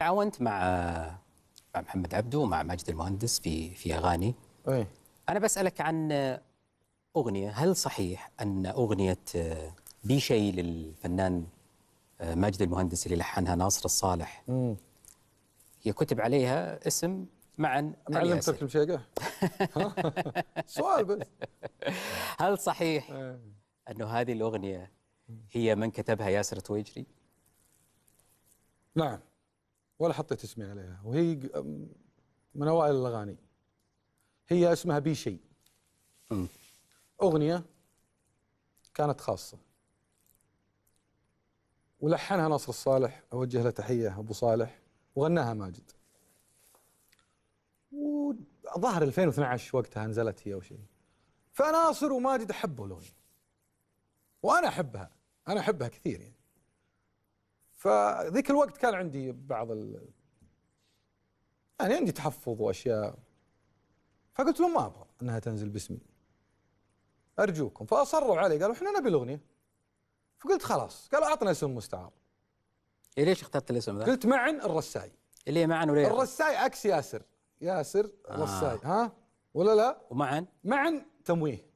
تعاونت مع مع محمد عبده ومع ماجد المهندس في في اغاني أي. انا بسالك عن اغنيه هل صحيح ان اغنيه بي شيء للفنان ماجد المهندس اللي لحنها ناصر الصالح مم. هي كتب عليها اسم معا معلم ترك ها سؤال بس هل صحيح انه هذه الاغنيه هي من كتبها ياسر تويجري؟ نعم ولا حطيت اسمي عليها وهي من اوائل الاغاني هي اسمها بي شيء اغنيه كانت خاصه ولحنها ناصر الصالح اوجه له تحيه ابو صالح وغناها ماجد وظهر 2012 وقتها نزلت هي او شيء فناصر وماجد احبوا الاغنيه وانا احبها انا احبها كثير يعني فذيك الوقت كان عندي بعض ال... يعني عندي تحفظ واشياء فقلت لهم ما ابغى انها تنزل باسمي ارجوكم فاصروا علي قالوا احنا نبي الاغنيه فقلت خلاص قالوا اعطنا اسم مستعار إيه ليش اخترت الاسم ذا؟ قلت معن الرساي اللي معن وليه الرساي عكس ياسر ياسر آه. رساي ها ولا لا؟ ومعن معن تمويه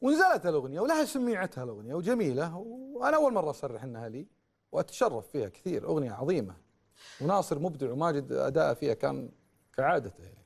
ونزلت الاغنيه ولها سميعتها الاغنيه وجميله وانا اول مره اصرح انها لي واتشرف فيها كثير اغنيه عظيمه وناصر مبدع وماجد اداءه فيها كان كعادته يعني